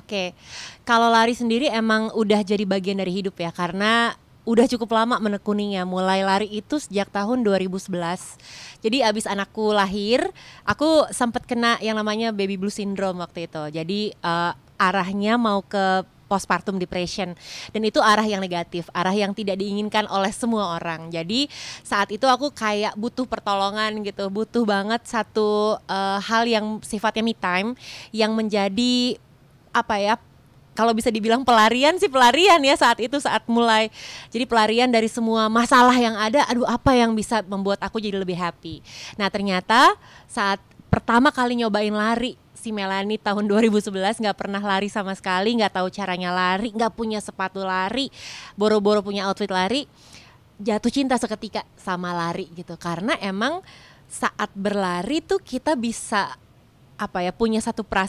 Oke, kalau lari sendiri emang udah jadi bagian dari hidup ya karena udah cukup lama menekuninya. Mulai lari itu sejak tahun 2011. Jadi abis anakku lahir, aku sempat kena yang namanya baby blue syndrome waktu itu. Jadi uh, arahnya mau ke postpartum depression dan itu arah yang negatif, arah yang tidak diinginkan oleh semua orang. Jadi saat itu aku kayak butuh pertolongan gitu, butuh banget satu uh, hal yang sifatnya me time yang menjadi apa ya kalau bisa dibilang pelarian sih pelarian ya saat itu saat mulai jadi pelarian dari semua masalah yang ada aduh apa yang bisa membuat aku jadi lebih happy nah ternyata saat pertama kali nyobain lari si Melani tahun 2011 nggak pernah lari sama sekali nggak tahu caranya lari nggak punya sepatu lari boro-boro punya outfit lari jatuh cinta seketika sama lari gitu karena emang saat berlari tuh kita bisa apa ya punya satu perasaan